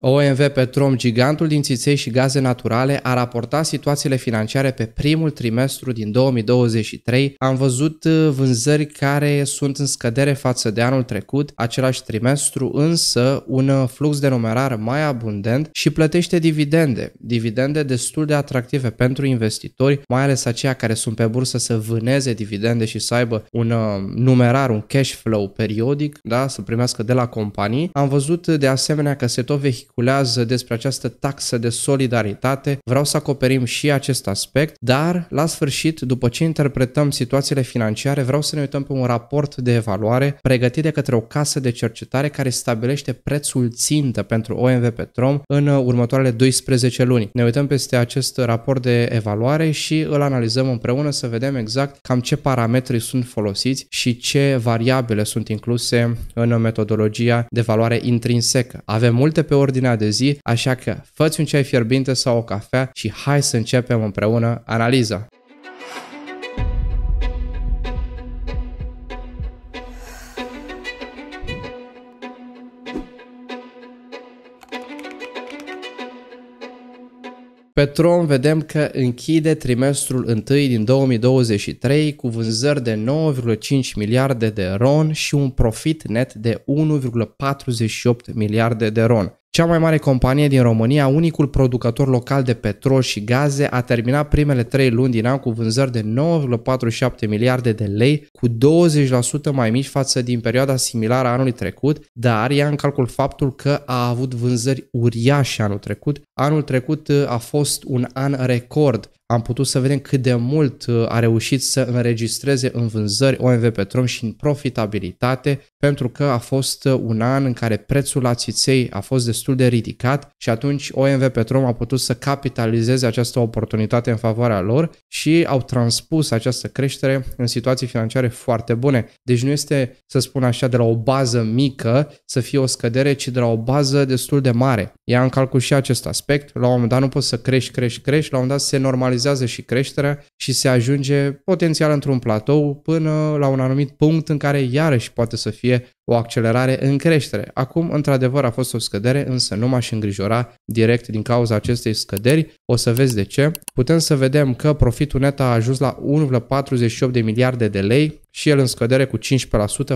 OMV Petrom, gigantul din țiței și gaze naturale, a raportat situațiile financiare pe primul trimestru din 2023. Am văzut uh, vânzări care sunt în scădere față de anul trecut, același trimestru, însă un uh, flux de numerar mai abundent și plătește dividende. Dividende destul de atractive pentru investitori, mai ales aceia care sunt pe bursă să vâneze dividende și să aibă un uh, numerar, un cash flow periodic, da, să primească de la companii. Am văzut de asemenea că se tot vehicul speculează despre această taxă de solidaritate. Vreau să acoperim și acest aspect, dar la sfârșit, după ce interpretăm situațiile financiare, vreau să ne uităm pe un raport de evaluare pregătit de către o casă de cercetare care stabilește prețul țintă pentru OMV Petrom în următoarele 12 luni. Ne uităm peste acest raport de evaluare și îl analizăm împreună să vedem exact cam ce parametri sunt folosiți și ce variabile sunt incluse în metodologia de valoare intrinsecă. Avem multe pe ordine rutina de zi, așa că făți un ceai fierbinte sau o cafea și hai să începem împreună analiza. Pe Tron vedem că închide trimestrul 1 din 2023 cu vânzări de 9,5 miliarde de ron și un profit net de 1,48 miliarde de ron. Cea mai mare companie din România, unicul producător local de petrol și gaze, a terminat primele 3 luni din an cu vânzări de 9,47 miliarde de lei, cu 20% mai mici față din perioada similară a anului trecut, dar ia în calcul faptul că a avut vânzări uriașe anul trecut. Anul trecut uh, a fost un an record am putut să vedem cât de mult uh, a reușit să înregistreze în vânzări OMV Petrom și în profitabilitate, pentru că a fost uh, un an în care prețul la țiței a fost destul de ridicat și atunci OMV Petrom a putut să capitalizeze această oportunitate în favoarea lor și au transpus această creștere în situații financiare foarte bune. Deci nu este, să spun așa, de la o bază mică să fie o scădere, ci de la o bază destul de mare. Ia în calcul și acest aspect. La un moment dat nu poți să crești, crești, crești, la un moment dat se normalizează normalizează și creșterea și se ajunge potențial într-un platou până la un anumit punct în care iarăși poate să fie o accelerare în creștere. Acum, într-adevăr, a fost o scădere, însă nu m-aș îngrijora direct din cauza acestei scăderi. O să vezi de ce. Putem să vedem că profitul net a ajuns la 1,48 de miliarde de lei și el în scădere cu 15%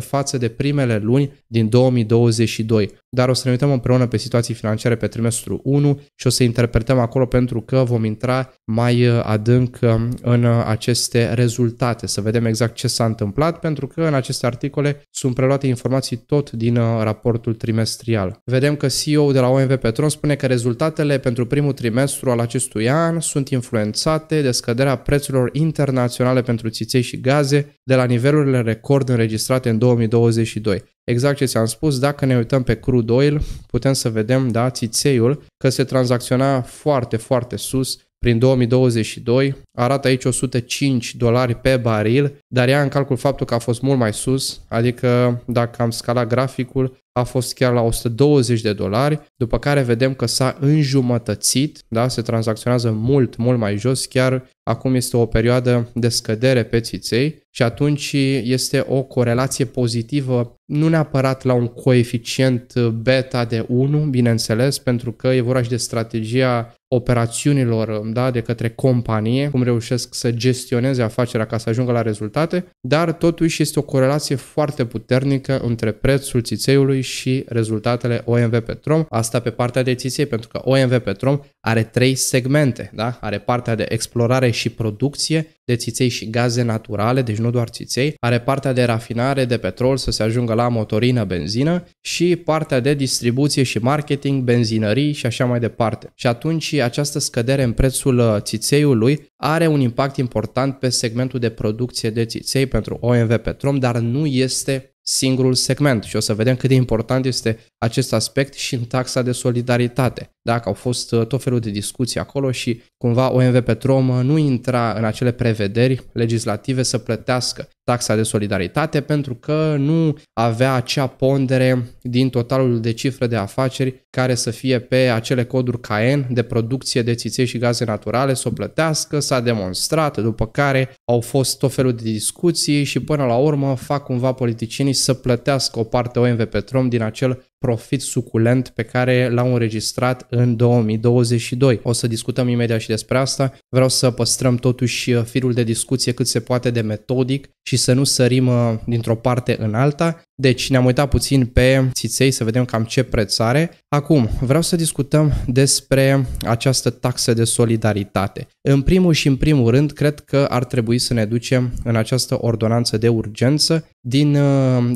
față de primele luni din 2022. Dar o să ne uităm împreună pe situații financiare pe trimestrul 1 și o să interpretăm acolo pentru că vom intra mai uh, adânc um, în uh, aceste rezultate, să vedem exact ce s-a întâmplat, pentru că în aceste articole sunt preluate informații informații tot din uh, raportul trimestrial. Vedem că CEO de la OMV Petron spune că rezultatele pentru primul trimestru al acestui an sunt influențate de scăderea prețurilor internaționale pentru țiței și gaze de la nivelurile record înregistrate în 2022. Exact ce ți-am spus, dacă ne uităm pe crude oil, putem să vedem, da, țițeiul, că se tranzacționa foarte, foarte sus prin 2022, arată aici 105 dolari pe baril, dar ea în calcul faptul că a fost mult mai sus, adică dacă am scalat graficul, a fost chiar la 120 de dolari, după care vedem că s-a înjumătățit, da? se tranzacționează mult, mult mai jos, chiar acum este o perioadă de scădere pe țiței și atunci este o corelație pozitivă, nu neapărat la un coeficient beta de 1, bineînțeles, pentru că e vorba și de strategia operațiunilor da, de către companie, cum reușesc să gestioneze afacerea ca să ajungă la rezultate, dar totuși este o corelație foarte puternică între prețul țițeiului și rezultatele OMV Petrom. Asta pe partea de țiței, pentru că OMV Petrom are trei segmente, da? are partea de explorare și producție, de țiței și gaze naturale, deci nu doar țiței, are partea de rafinare de petrol să se ajungă la motorină, benzină și partea de distribuție și marketing, benzinării și așa mai departe. Și atunci această scădere în prețul uh, țițeiului are un impact important pe segmentul de producție de țiței pentru OMV Petrom, dar nu este singurul segment și o să vedem cât de important este acest aspect și în taxa de solidaritate. Dacă au fost uh, tot felul de discuții acolo și cumva OMV Petrom nu intra în acele prevederi legislative să plătească taxa de solidaritate pentru că nu avea acea pondere din totalul de cifre de afaceri care să fie pe acele coduri CAEN de producție de țiței și gaze naturale, să o plătească, s-a demonstrat, după care au fost tot felul de discuții și până la urmă fac cumva politicienii să plătească o parte OMV Petrom din acel profit suculent pe care l-au înregistrat în 2022. O să discutăm imediat și despre asta. Vreau să păstrăm totuși uh, firul de discuție cât se poate de metodic și să nu sărim uh, dintr-o parte în alta. Deci ne-am uitat puțin pe țiței să vedem cam ce preț are. Acum, vreau să discutăm despre această taxă de solidaritate. În primul și în primul rând, cred că ar trebui să ne ducem în această ordonanță de urgență din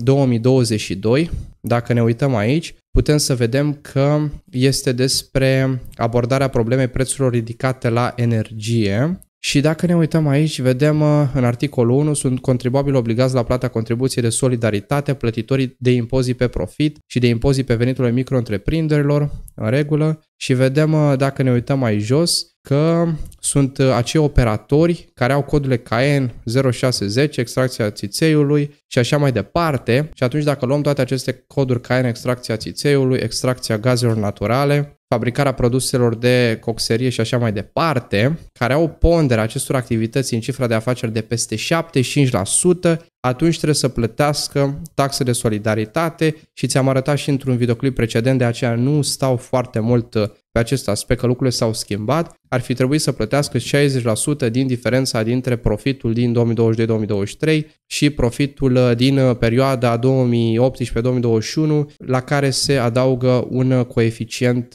2022, uh, dacă ne uităm aici, putem să vedem că este despre abordarea problemei prețurilor ridicate la energie și dacă ne uităm aici, vedem uh, în articolul 1, sunt contribuabili obligați la plata contribuției de solidaritate, plătitorii de impozit pe profit și de impozit pe veniturile micro-întreprinderilor, în regulă, și vedem uh, dacă ne uităm mai jos, că sunt uh, acei operatori care au codurile CAEN 0610, extracția țițeiului și așa mai departe. Și atunci dacă luăm toate aceste coduri CAEN, extracția țițeiului, extracția gazelor naturale, fabricarea produselor de coxerie și așa mai departe, care au ponderea acestor activități în cifra de afaceri de peste 75%, atunci trebuie să plătească taxe de solidaritate și ți-am arătat și într-un videoclip precedent, de aceea nu stau foarte mult uh, pe acest aspect că lucrurile s-au schimbat, ar fi trebuit să plătească 60% din diferența dintre profitul din 2022-2023 și profitul uh, din uh, perioada 2018-2021, la care se adaugă un coeficient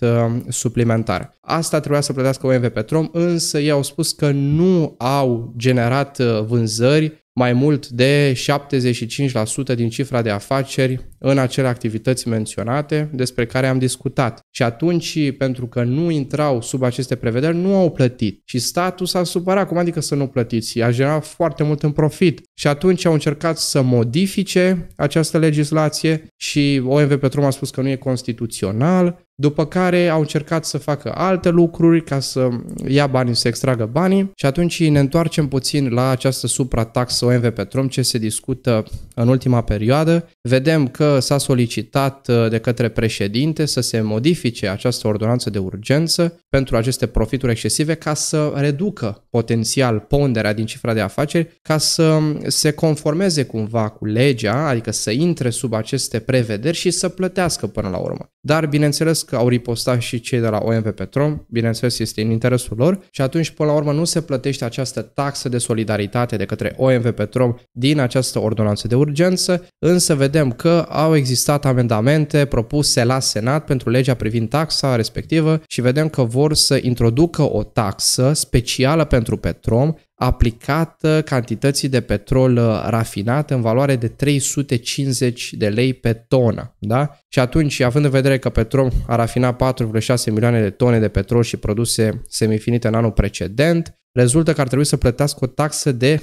suplimentar. Asta trebuia să plătească OMV Petrom, însă ei au spus că nu au generat vânzări mai mult de 75% din cifra de afaceri în acele activități menționate despre care am discutat. Și atunci, pentru că nu intrau sub aceste prevederi, nu au plătit. Și statul s-a supărat, cum adică să nu plătiți? A generat foarte mult în profit. Și atunci au încercat să modifice această legislație și OMV Petrom a spus că nu e constituțional, după care au încercat să facă alte lucruri ca să ia banii, să extragă banii și atunci ne întoarcem puțin la această suprataxă OMV Petrom ce se discută în ultima perioadă. Vedem că s-a solicitat uh, de către președinte să se modifice această ordonanță de urgență pentru aceste profituri excesive ca să reducă potențial ponderea din cifra de afaceri, ca să um, se conformeze cumva cu legea, adică să intre sub aceste prevederi și să plătească până la urmă. Dar bineînțeles că au ripostat și cei de la OMV Petrom, bineînțeles este în interesul lor și atunci până la urmă nu se plătește această taxă de solidaritate de către OMV Petrom din această ordonanță de urgență, însă vedem că au existat amendamente propuse la Senat pentru legea privind taxa respectivă și vedem că vor să introducă o taxă specială pentru Petrom aplicată cantității de petrol uh, rafinat în valoare de 350 de lei pe tonă. Da? Și atunci, având în vedere că Petrom a rafinat 4,6 milioane de tone de petrol și produse semifinite în anul precedent, rezultă că ar trebui să plătească o taxă de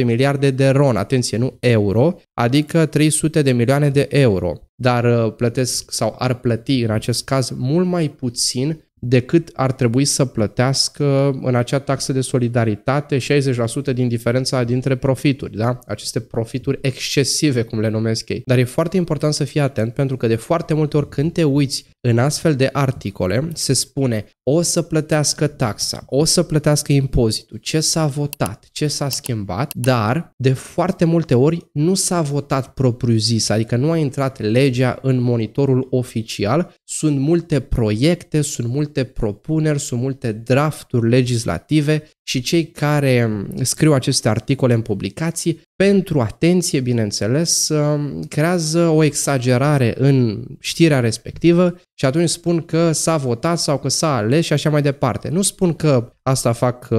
1,47 miliarde de ron, atenție, nu euro, adică 300 de milioane de euro. Dar uh, plătesc sau ar plăti în acest caz mult mai puțin decât ar trebui să plătească în acea taxă de solidaritate 60% din diferența dintre profituri, da? aceste profituri excesive, cum le numesc ei. Dar e foarte important să fii atent pentru că de foarte multe ori când te uiți în astfel de articole, se spune o să plătească taxa, o să plătească impozitul, ce s-a votat, ce s-a schimbat, dar de foarte multe ori nu s-a votat propriu-zis, adică nu a intrat legea în monitorul oficial sunt multe proiecte, sunt multe propuneri, sunt multe drafturi legislative și cei care mm, scriu aceste articole în publicații pentru atenție, bineînțeles, um, creează o exagerare în știrea respectivă și atunci spun că s-a votat sau că s-a ales și așa mai departe. Nu spun că asta fac uh,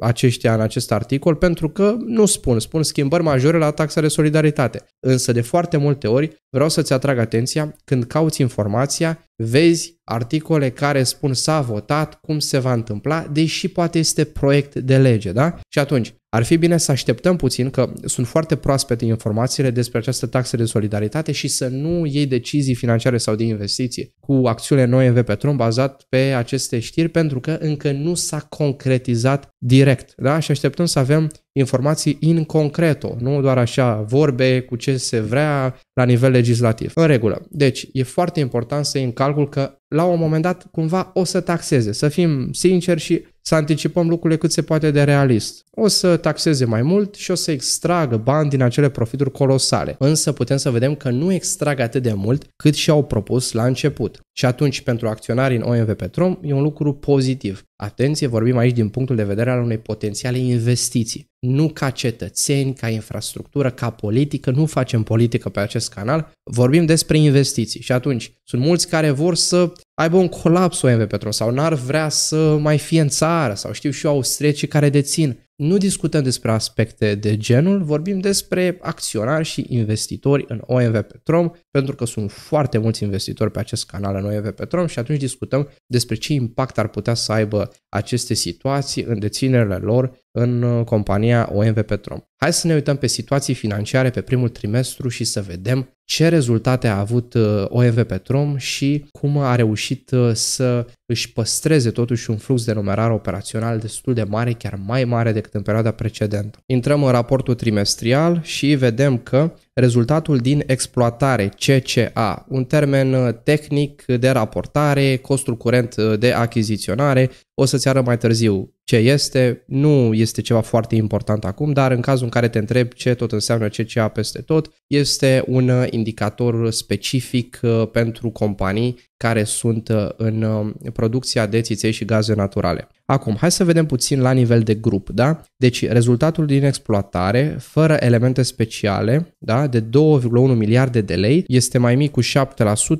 aceștia în acest articol pentru că nu spun, spun schimbări majore la taxa de solidaritate. Însă de foarte multe ori vreau să-ți atrag atenția când cauți informația vezi articole care spun s-a votat, cum se va întâmpla, deși poate este proiect de lege, da? Și atunci, ar fi bine să așteptăm puțin, că sunt foarte proaspete informațiile despre această taxă de solidaritate și să nu iei decizii financiare sau de investiții cu acțiune noi în Petrom bazat pe aceste știri, pentru că încă nu s-a concretizat direct, da? Și așteptăm să avem informații în concreto, nu doar așa vorbe cu ce se vrea la nivel legislativ. În regulă. Deci, e foarte important să iei în calcul că la un moment dat cumva o să taxeze. Să fim sinceri și să anticipăm lucrurile cât se poate de realist. O să taxeze mai mult și o să extragă bani din acele profituri colosale, însă putem să vedem că nu extrag atât de mult cât și-au propus la început. Și atunci, pentru acționarii în OMV Petrom, e un lucru pozitiv. Atenție, vorbim aici din punctul de vedere al unei potențiale investiții. Nu ca cetățeni, ca infrastructură, ca politică, nu facem politică pe acest canal, vorbim despre investiții. Și atunci, sunt mulți care vor să aibă un colaps OMV Petrom sau n-ar vrea să mai fie în țară sau știu și eu austriecii care dețin. Nu discutăm despre aspecte de genul, vorbim despre acționari și investitori în OMV Petrom, pentru că sunt foarte mulți investitori pe acest canal în OMV Petrom și atunci discutăm despre ce impact ar putea să aibă aceste situații în deținerile lor în uh, compania OMV Petrom. Hai să ne uităm pe situații financiare pe primul trimestru și să vedem ce rezultate a avut uh, OMV Petrom și cum a reușit uh, să își păstreze totuși un flux de numerar operațional destul de mare, chiar mai mare decât în perioada precedentă. Intrăm în raportul trimestrial și vedem că rezultatul din exploatare, CCA, un termen uh, tehnic de raportare, costul curent uh, de achiziționare, o să-ți arăt mai târziu ce este, nu este ceva foarte important acum, dar în cazul în care te întreb ce tot înseamnă CCA peste tot, este un uh, indicator specific pentru companii care sunt uh, în uh, producția de țiței și gaze naturale. Acum, hai să vedem puțin la nivel de grup, da? Deci, rezultatul din exploatare, fără elemente speciale, da, de 2,1 miliarde de lei, este mai mic cu 7%,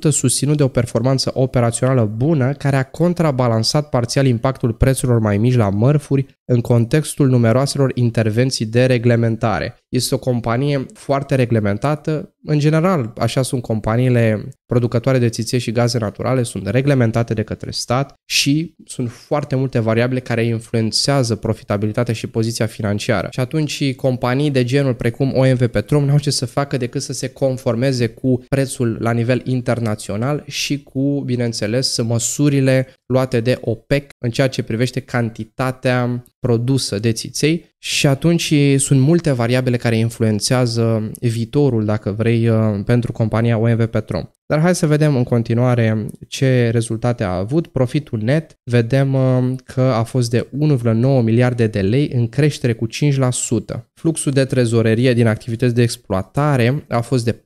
susținut de o performanță operațională bună, care a contrabalansat parțial impactul prețurilor mai mici la mărfuri în contextul numeroaselor intervenții de reglementare. Este o companie foarte reglementată. În general, așa sunt companiile producătoare de țiței și gaze naturale, sunt reglementate de către stat și sunt foarte multe variabile care influențează profitabilitatea și poziția financiară. Și atunci companii de genul precum OMV Petrom nu au ce să facă decât să se conformeze cu prețul la nivel internațional și cu, bineînțeles, măsurile luate de OPEC în ceea ce privește cantitatea produsă de țiței și atunci sunt multe variabile care influențează viitorul, dacă vrei, uh, pentru compania OMV Petrom. Dar hai să vedem în continuare ce rezultate a avut. Profitul net, vedem uh, că a fost de 1,9 miliarde de lei în creștere cu 5%. Fluxul de trezorerie din activități de exploatare a fost de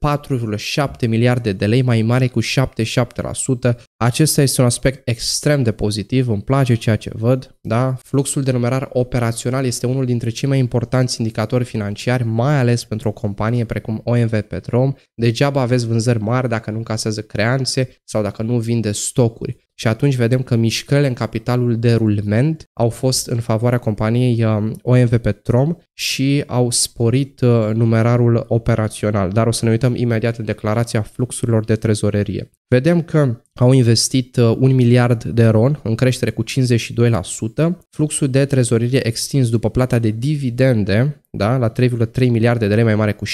4,7 miliarde de lei, mai mare cu 77%. Acesta este un aspect extrem de pozitiv, îmi place ceea ce văd. Da? Fluxul de numerar operațional este unul dintre cei mai importanți indicatori financiari, mai ales pentru o companie precum OMV Petrom. Degeaba aveți vânzări mari dacă nu încasează creanțe sau dacă nu vinde stocuri. Și atunci vedem că mișcările în capitalul de rulment au fost în favoarea companiei um, OMV Petrom și au sporit uh, numerarul operațional. Dar o să ne uităm imediat în declarația fluxurilor de trezorerie. Vedem că au investit 1 uh, miliard de ron, în creștere cu 52%, fluxul de trezorerie extins după plata de dividende, da, la 3,3 miliarde de lei mai mare cu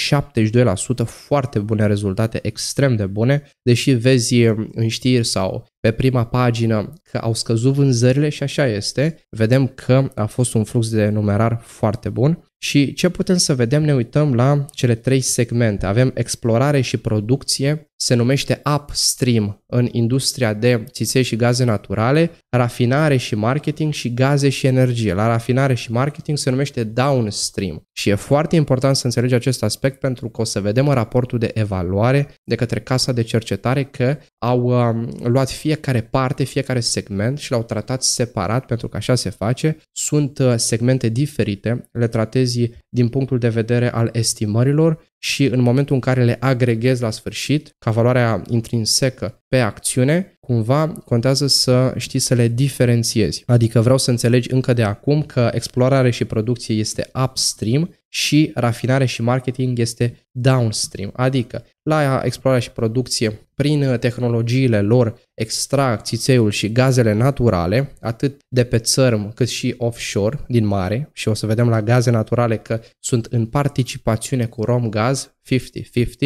72%, foarte bune rezultate, extrem de bune, deși vezi uh, în știri sau pe prima pagină că au scăzut vânzările și așa este, vedem că a fost un flux de numerar foarte bun. Și ce putem să vedem? Ne uităm la cele trei segmente. Avem explorare și producție, se numește upstream în industria de țiței și gaze naturale, rafinare și marketing și gaze și energie. La rafinare și marketing se numește downstream și e foarte important să înțelegi acest aspect pentru că o să vedem în raportul de evaluare de către Casa de Cercetare că au um, luat fiecare parte, fiecare segment și l-au tratat separat pentru că așa se face. Sunt uh, segmente diferite, le tratezi din punctul de vedere al estimărilor și în momentul în care le agregezi la sfârșit, ca valoarea intrinsecă pe acțiune cumva contează să știi să le diferențiezi. Adică vreau să înțelegi încă de acum că explorare și producție este upstream și rafinare și marketing este downstream. Adică la explorare și producție, prin tehnologiile lor, extract țițeiul și gazele naturale, atât de pe țărm cât și offshore, din mare, și o să vedem la gaze naturale că sunt în participațiune cu Romgaz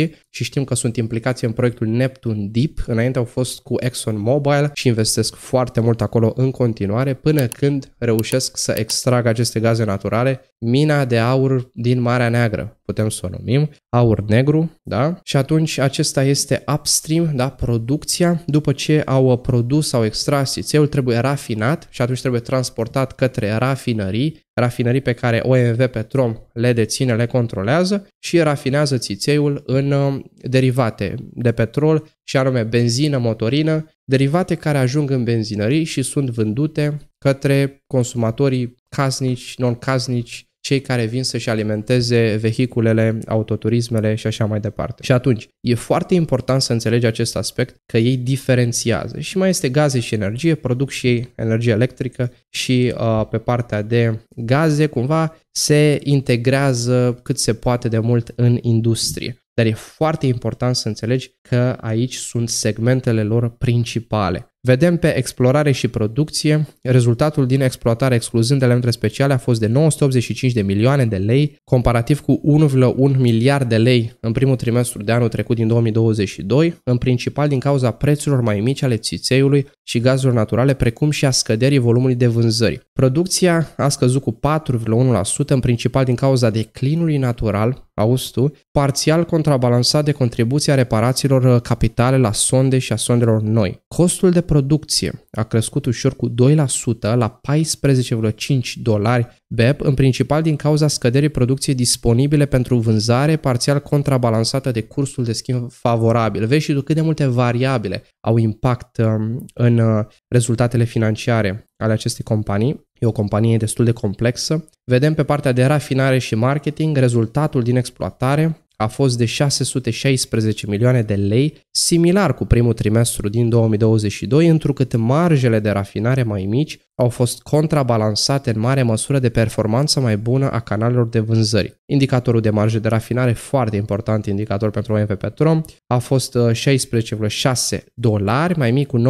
50-50 și știm că sunt implicați în proiectul Neptune Deep, înainte au fost cu Exxon în mobile și investesc foarte mult acolo în continuare până când reușesc să extrag aceste gaze naturale, mina de aur din Marea Neagră, putem să o numim, aur negru, da? Și atunci acesta este upstream, da, producția, după ce au produs sau extras țițeiul trebuie rafinat și atunci trebuie transportat către rafinării rafinării pe care OMV Petrom le deține, le controlează și rafinează țițeiul în uh, derivate de petrol și anume benzină, motorină, derivate care ajung în benzinării și sunt vândute către consumatorii casnici, non-casnici, cei care vin să-și alimenteze vehiculele, autoturismele și așa mai departe. Și atunci, e foarte important să înțelegi acest aspect că ei diferențiază și mai este gaze și energie, produc și ei energie electrică și uh, pe partea de gaze cumva se integrează cât se poate de mult în industrie. Dar e foarte important să înțelegi că aici sunt segmentele lor principale. Vedem pe explorare și producție, rezultatul din exploatare excluzând elemente speciale a fost de 985 de milioane de lei, comparativ cu 1,1 miliard de lei în primul trimestru de anul trecut din 2022, în principal din cauza prețurilor mai mici ale țițeiului și gazelor naturale, precum și a scăderii volumului de vânzări. Producția a scăzut cu 4,1%, în principal din cauza declinului natural auzi tu, parțial contrabalansat de contribuția reparațiilor uh, capitale la sonde și a sondelor noi. Costul de producție a crescut ușor cu 2% la 14,5 dolari BEP, în principal din cauza scăderii producției disponibile pentru vânzare, parțial contrabalansată de cursul de schimb favorabil. Vezi și tu cât de multe variabile au impact um, în uh, rezultatele financiare ale acestei companii. E o companie destul de complexă. Vedem pe partea de rafinare și marketing rezultatul din exploatare, a fost de 616 milioane de lei, similar cu primul trimestru din 2022, întrucât marjele de rafinare mai mici au fost contrabalansate în mare măsură de performanța mai bună a canalelor de vânzări. Indicatorul de marjă de rafinare, foarte important indicator pentru OMV Petrom, a fost 16,6 uh, dolari, mai mic cu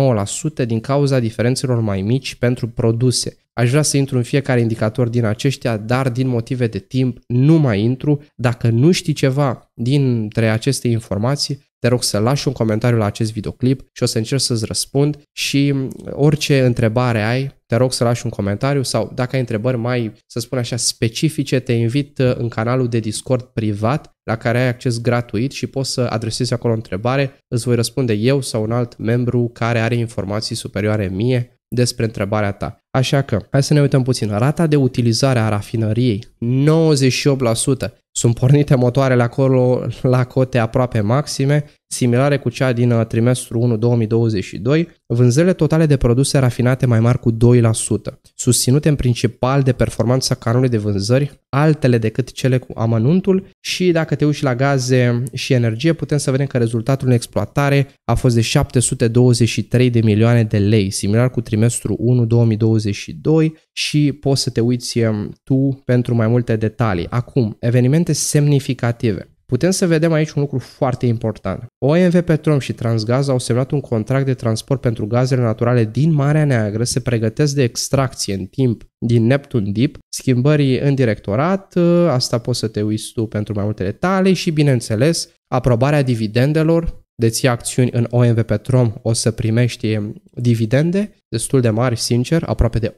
9% din cauza diferențelor mai mici pentru produse. Aș vrea să intru în fiecare indicator din aceștia, dar din motive de timp nu mai intru. Dacă nu știi ceva dintre aceste informații, te rog să lași un comentariu la acest videoclip și o să încerc să-ți răspund și orice întrebare ai, te rog să lași un comentariu sau dacă ai întrebări mai, să spun așa, specifice, te invit uh, în canalul de Discord privat la care ai acces gratuit și poți să adresezi acolo o întrebare, îți voi răspunde eu sau un alt membru care are informații superioare mie despre întrebarea ta. Așa că, hai să ne uităm puțin. Rata de utilizare a rafinăriei, 98%. Sunt pornite motoarele acolo la cote aproape maxime, similare cu cea din uh, trimestrul 1 2022, vânzările totale de produse rafinate mai mari cu 2%, susținute în principal de performanța canului de vânzări, altele decât cele cu amănuntul și dacă te uiți la gaze și energie, putem să vedem că rezultatul în exploatare a fost de 723 de milioane de lei, similar cu trimestrul 1 2022. 22 și poți să te uiți um, tu pentru mai multe detalii. Acum, evenimente semnificative. Putem să vedem aici un lucru foarte important. OMV Petrom și Transgaz au semnat un contract de transport pentru gazele naturale din Marea Neagră, se pregătesc de extracție în timp din Neptun Deep, schimbării în directorat, uh, asta poți să te uiți tu pentru mai multe detalii și, bineînțeles, aprobarea dividendelor, deții acțiuni în OMV Petrom, o să primești um, dividende destul de mari, sincer, aproape de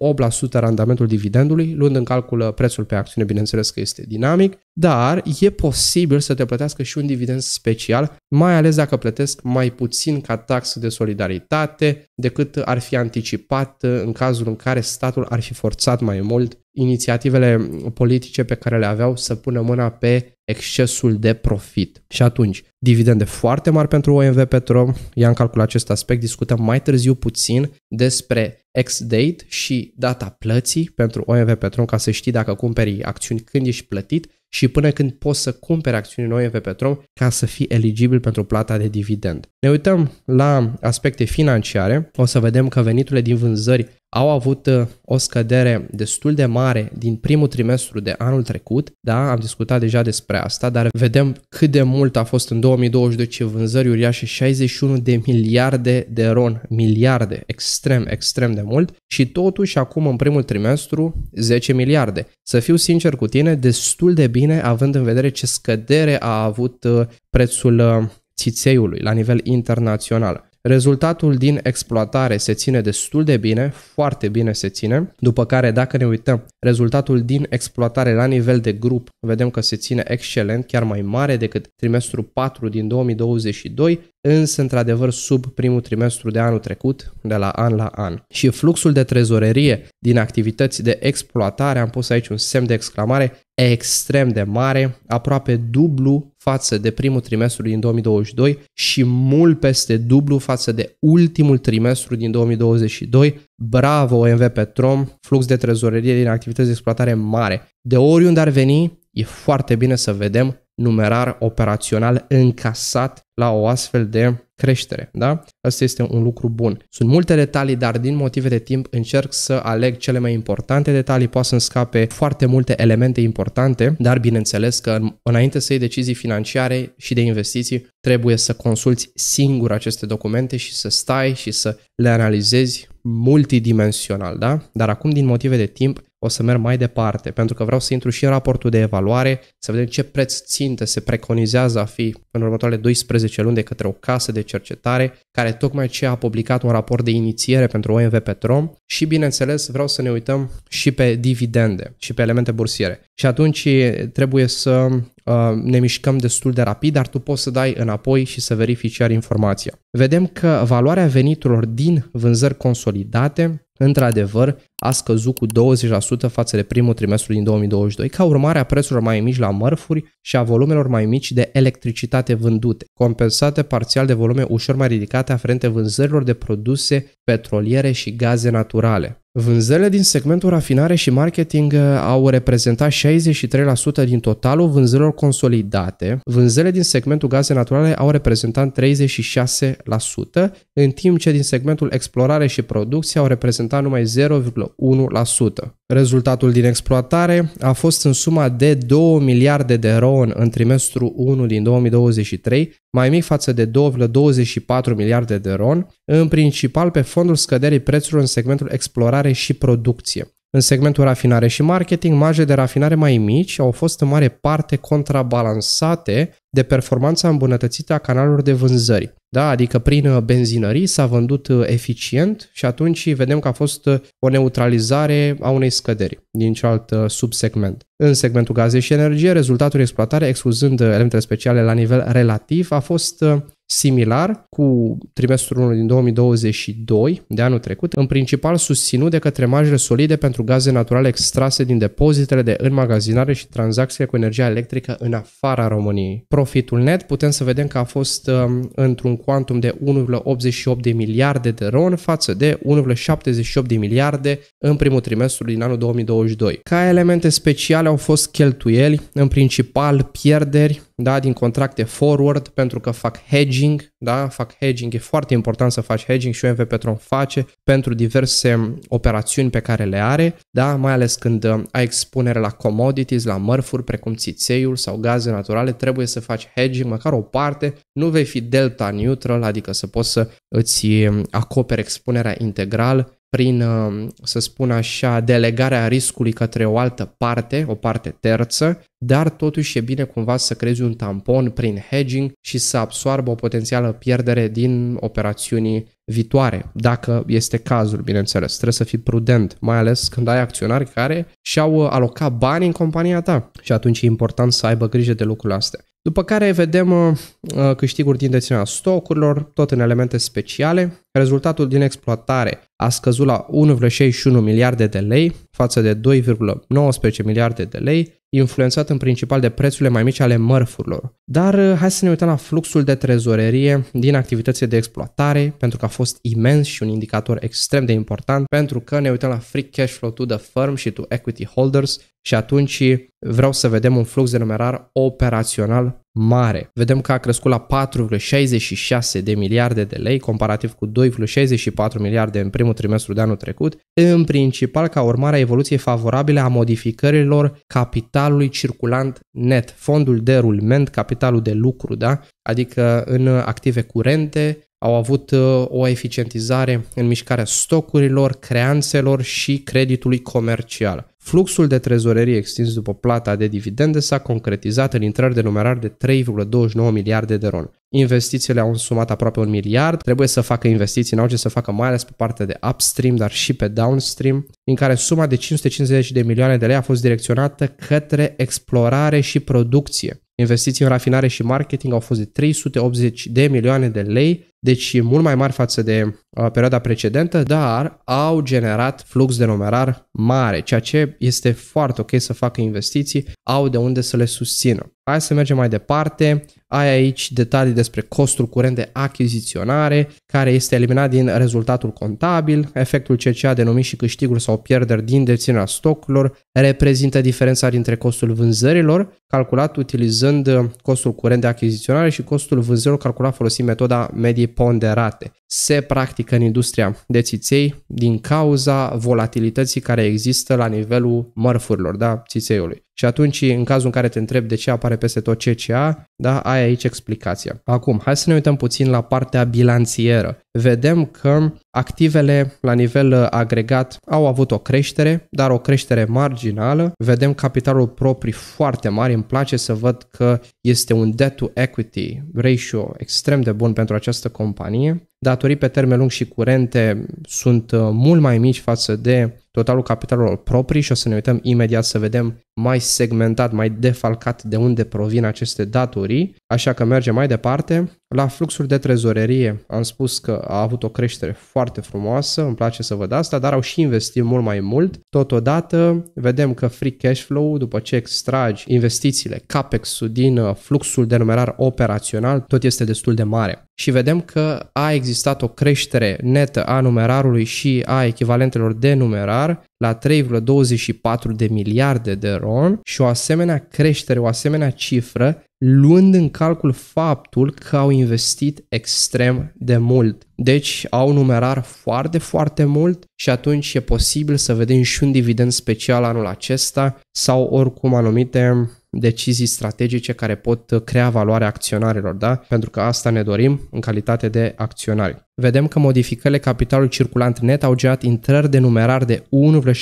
8% randamentul dividendului, luând în calcul uh, prețul pe acțiune, bineînțeles că este dinamic, dar e posibil să te plătească și un dividend special, mai ales dacă plătesc mai puțin ca taxă de solidaritate decât ar fi anticipat uh, în cazul în care statul ar fi forțat mai mult inițiativele mm, politice pe care le aveau să pună mâna pe excesul de profit. Și atunci, dividende foarte mari pentru OMV Petrom, i-am calculat acest aspect, discutăm mai târziu puțin despre despre ex-date și data plății pentru OMV Petrom ca să știi dacă cumperi acțiuni când ești plătit și până când poți să cumperi acțiuni în OMV Petrom ca să fii eligibil pentru plata de dividend. Ne uităm la aspecte financiare, o să vedem că veniturile din vânzări au avut uh, o scădere destul de mare din primul trimestru de anul trecut, da, am discutat deja despre asta, dar vedem cât de mult a fost în 2022 vânzări uriașe, 61 de miliarde de ron, miliarde, extrem, extrem de mult și totuși acum în primul trimestru 10 miliarde. Să fiu sincer cu tine, destul de bine având în vedere ce scădere a avut uh, prețul uh, țițeiului la nivel internațional. Rezultatul din exploatare se ține destul de bine, foarte bine se ține, după care dacă ne uităm rezultatul din exploatare la nivel de grup, vedem că se ține excelent, chiar mai mare decât trimestrul 4 din 2022, însă într-adevăr sub primul trimestru de anul trecut, de la an la an. Și fluxul de trezorerie din activități de exploatare, am pus aici un semn de exclamare, extrem de mare, aproape dublu față de primul trimestru din 2022 și mult peste dublu față de ultimul trimestru din 2022. Bravo OMV Petrom, flux de trezorerie din activități de exploatare mare. De oriunde ar veni, e foarte bine să vedem numerar operațional încasat la o astfel de creștere, da? Asta este un lucru bun. Sunt multe detalii, dar din motive de timp încerc să aleg cele mai importante detalii, poate să-mi scape foarte multe elemente importante, dar bineînțeles că înainte să iei decizii financiare și de investiții, trebuie să consulți singur aceste documente și să stai și să le analizezi multidimensional, da? Dar acum, din motive de timp, o să merg mai departe, pentru că vreau să intru și în raportul de evaluare, să vedem ce preț țintă se preconizează a fi în următoarele 12 12 luni de către o casă de cercetare care tocmai ce a publicat un raport de inițiere pentru OMV Petrom și, bineînțeles, vreau să ne uităm și pe dividende și pe elemente bursiere. Și atunci trebuie să uh, ne mișcăm destul de rapid, dar tu poți să dai înapoi și să verifici iar informația. Vedem că valoarea veniturilor din vânzări consolidate Într-adevăr, a scăzut cu 20% față de primul trimestru din 2022, ca urmare a prețurilor mai mici la mărfuri și a volumelor mai mici de electricitate vândute, compensate parțial de volume ușor mai ridicate aferente vânzărilor de produse petroliere și gaze naturale. Vânzările din segmentul rafinare și marketing uh, au reprezentat 63% din totalul vânzărilor consolidate. Vânzările din segmentul gaze naturale au reprezentat 36%, în timp ce din segmentul explorare și producție au reprezentat numai 0,1%. Rezultatul din exploatare a fost în suma de 2 miliarde de RON în trimestru 1 din 2023, mai mic față de 2,24 miliarde de RON, în principal pe fondul scăderii prețurilor în segmentul explorare și producție. În segmentul rafinare și marketing, marje de rafinare mai mici au fost în mare parte contrabalansate de performanța îmbunătățită a canalurilor de vânzări. Da? Adică prin uh, benzinării s-a vândut uh, eficient și atunci vedem că a fost uh, o neutralizare a unei scăderi din cealaltă subsegment. În segmentul gaze și energie, rezultatul exploatare, excluzând elementele speciale la nivel relativ, a fost similar cu trimestrul 1 din 2022, de anul trecut, în principal susținut de către marjele solide pentru gaze naturale extrase din depozitele de înmagazinare și tranzacție cu energia electrică în afara României. Profitul net putem să vedem că a fost um, într-un quantum de 1,88 de miliarde de ron față de 1,78 de miliarde în primul trimestru din anul 2022. Ca elemente speciale au fost cheltuieli, în principal pierderi, da, din contracte forward pentru că fac hedging, da, fac hedging, e foarte important să faci hedging și OMV Petrom face pentru diverse operațiuni pe care le are, da, mai ales când uh, ai expunere la commodities, la mărfuri precum țițeiul sau gaze naturale, trebuie să faci hedging, măcar o parte, nu vei fi delta neutral, adică să poți să îți uh, acoperi expunerea integral prin, uh, să spun așa, delegarea riscului către o altă parte, o parte terță, dar totuși e bine cumva să creezi un tampon prin hedging și să absoarbă o potențială pierdere din operațiunii viitoare, dacă este cazul, bineînțeles. Trebuie să fii prudent, mai ales când ai acționari care și-au uh, alocat bani în compania ta și atunci e important să aibă grijă de lucrurile astea. După care vedem uh, câștiguri din deținerea stocurilor, tot în elemente speciale, Rezultatul din exploatare a scăzut la 1,61 miliarde de lei față de 2,19 miliarde de lei, influențat în principal de prețurile mai mici ale mărfurilor. Dar uh, hai să ne uităm la fluxul de trezorerie din activitățile de exploatare, pentru că a fost imens și un indicator extrem de important, pentru că ne uităm la free cash flow to the firm și to equity holders și atunci vreau să vedem un flux de numerar operațional mare. Vedem că a crescut la 4,66 de miliarde de lei, comparativ cu 2,64 miliarde în primul trimestru de anul trecut, în principal ca urmare a evoluției favorabile a modificărilor capitalului circulant net, fondul de rulment, capitalul de lucru, da? adică în active curente, au avut uh, o eficientizare în mișcarea stocurilor, creanțelor și creditului comercial. Fluxul de trezorerie extins după plata de dividende s-a concretizat în intrări de numerar de 3,29 miliarde de ron. Investițiile au însumat aproape un miliard, trebuie să facă investiții, n-au ce să facă mai ales pe partea de upstream, dar și pe downstream, în care suma de 550 de milioane de lei a fost direcționată către explorare și producție. Investiții în rafinare și marketing au fost de 380 de milioane de lei, deci mult mai mari față de uh, perioada precedentă, dar au generat flux de numerar mare, ceea ce este foarte ok să facă investiții, au de unde să le susțină. Hai să mergem mai departe. Ai aici detalii despre costul curent de achiziționare, care este eliminat din rezultatul contabil, efectul CCA denumit și câștigul sau pierderi din deținerea stocurilor, reprezintă diferența dintre costul vânzărilor, calculat utilizând costul curent de achiziționare și costul vânzărilor calculat folosind metoda medii ponderate se practică în industria de țiței din cauza volatilității care există la nivelul mărfurilor, da, țițeiului. Și atunci, în cazul în care te întreb de ce apare peste tot CCA, da, ai aici explicația. Acum, hai să ne uităm puțin la partea bilanțieră. Vedem că activele la nivel agregat au avut o creștere, dar o creștere marginală. Vedem capitalul proprii foarte mare. Îmi place să văd că este un debt to equity ratio extrem de bun pentru această companie. Datorii pe termen lung și curente sunt uh, mult mai mici față de totalul capitalelor proprii și o să ne uităm imediat să vedem mai segmentat, mai defalcat de unde provin aceste datorii, așa că mergem mai departe. La fluxul de trezorerie am spus că a avut o creștere foarte frumoasă, îmi place să văd asta, dar au și investit mult mai mult. Totodată vedem că free cash flow, după ce extragi investițiile, CAPEX-ul din uh, fluxul de numerar operațional, tot este destul de mare. Și vedem că a existat o creștere netă a numerarului și a echivalentelor de numerar dolar la 3,24 de miliarde de ron și o asemenea creștere, o asemenea cifră, luând în calcul faptul că au investit extrem de mult. Deci au numerar foarte, foarte mult și atunci e posibil să vedem și un dividend special anul acesta sau oricum anumite decizii strategice care pot crea valoare acționarilor, da? Pentru că asta ne dorim în calitate de acționari. Vedem că modificările capitalului circulant net au generat intrări de numerar de 1,74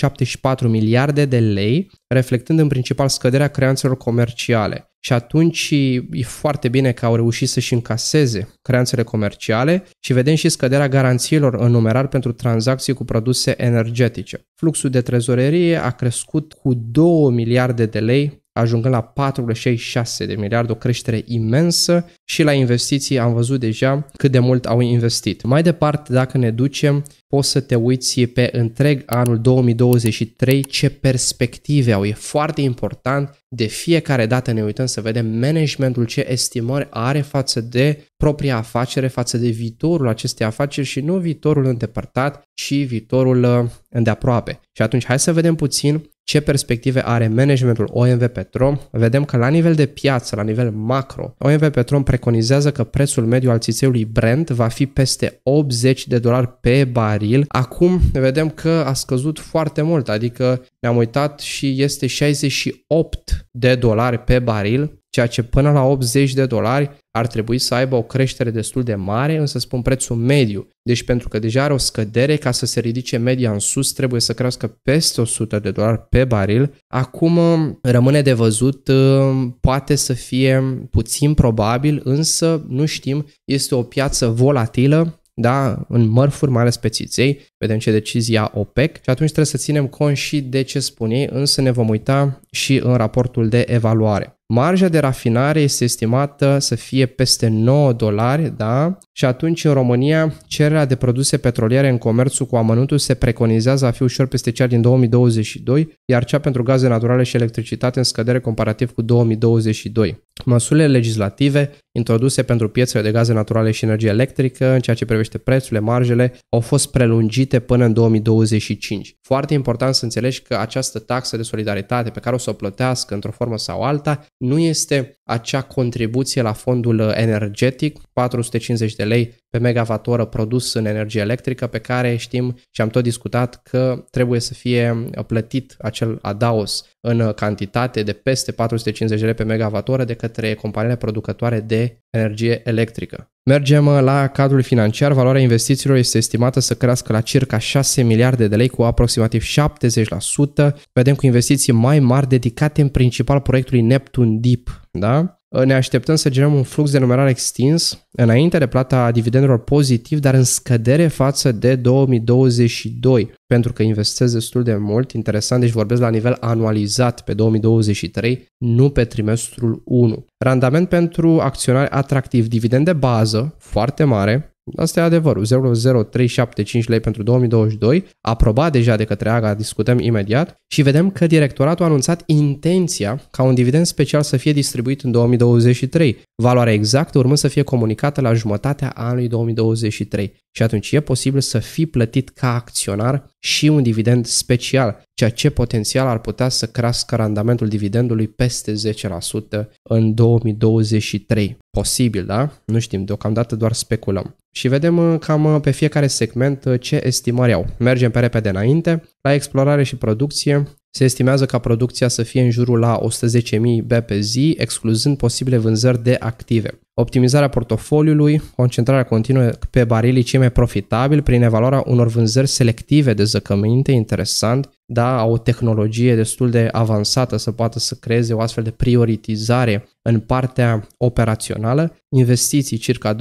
miliarde de lei, reflectând în principal scăderea creanțelor comerciale. Și atunci e foarte bine că au reușit să-și încaseze creanțele comerciale și vedem și scăderea garanțiilor în numerar pentru tranzacții cu produse energetice. Fluxul de trezorerie a crescut cu 2 miliarde de lei ajungând la 4,66 de miliarde, o creștere imensă și la investiții am văzut deja cât de mult au investit. Mai departe, dacă ne ducem, poți să te uiți pe întreg anul 2023 ce perspective au. E foarte important de fiecare dată ne uităm să vedem managementul ce estimări are față de propria afacere, față de viitorul acestei afaceri și nu viitorul îndepărtat, ci viitorul uh, îndeaproape. Și atunci hai să vedem puțin ce perspective are managementul OMV Petrom, vedem că la nivel de piață, la nivel macro, OMV Petrom preconizează că prețul mediu al țițeiului Brent va fi peste 80 de dolari pe baril. Acum vedem că a scăzut foarte mult, adică ne-am uitat și este 68 de dolari pe baril, ceea ce până la 80 de dolari ar trebui să aibă o creștere destul de mare, însă spun prețul mediu. Deci pentru că deja are o scădere, ca să se ridice media în sus, trebuie să crească peste 100 de dolari pe baril. Acum uh, rămâne de văzut, uh, poate să fie puțin probabil, însă nu știm, este o piață volatilă, da, în mărfuri, mai ales pe țiței, vedem ce decizia OPEC și atunci trebuie să ținem cont și de ce spun ei, însă ne vom uita și în raportul de evaluare. Marja de rafinare este estimată să fie peste 9 dolari, da? Și atunci în România cererea de produse petroliere în comerțul cu amănuntul se preconizează a fi ușor peste cea din 2022, iar cea pentru gaze naturale și electricitate în scădere comparativ cu 2022. Măsurile legislative introduse pentru piețele de gaze naturale și energie electrică, în ceea ce privește prețurile, marjele, au fost prelungite plătite până în 2025. Foarte important să înțelegi că această taxă de solidaritate pe care o să o plătească într-o formă sau alta nu este acea contribuție la fondul energetic, 450 de lei pe megavatoră produs în energie electrică, pe care știm și am tot discutat că trebuie să fie plătit acel adaos în cantitate de peste 450 de lei pe megavatoră de către companiile producătoare de energie electrică. Mergem uh, la cadrul financiar. Valoarea investițiilor este estimată să crească la circa 6 miliarde de lei cu aproximativ 70%. Vedem cu investiții mai mari dedicate în principal proiectului Neptun Deep. Da? Ă, ne așteptăm să generăm un flux de numerar extins înainte de plata dividendelor pozitiv, dar în scădere față de 2022, pentru că investesc destul de mult, interesant, deci vorbesc la nivel anualizat pe 2023, nu pe trimestrul 1. Randament pentru acționari atractiv, dividend de bază foarte mare, Asta e adevărul. 0,0375 lei pentru 2022, aprobat deja de către AGA, discutăm imediat, și vedem că directoratul a anunțat intenția ca un dividend special să fie distribuit în 2023. Valoarea exactă urmând să fie comunicată la jumătatea anului 2023 și atunci e posibil să fii plătit ca acționar și un dividend special, ceea ce potențial ar putea să crească randamentul dividendului peste 10% în 2023. Posibil, da? Nu știm, deocamdată doar speculăm. Și vedem uh, cam uh, pe fiecare segment uh, ce estimări au. Mergem pe repede înainte, la explorare și producție, se estimează ca producția să fie în jurul la 110.000 B pe zi, excluzând posibile vânzări de active. Optimizarea portofoliului, concentrarea continuă pe barilii cei mai profitabili prin evaluarea unor vânzări selective de zăcăminte, interesant, da, au o tehnologie destul de avansată să poată să creeze o astfel de prioritizare în partea operațională, investiții circa 2,9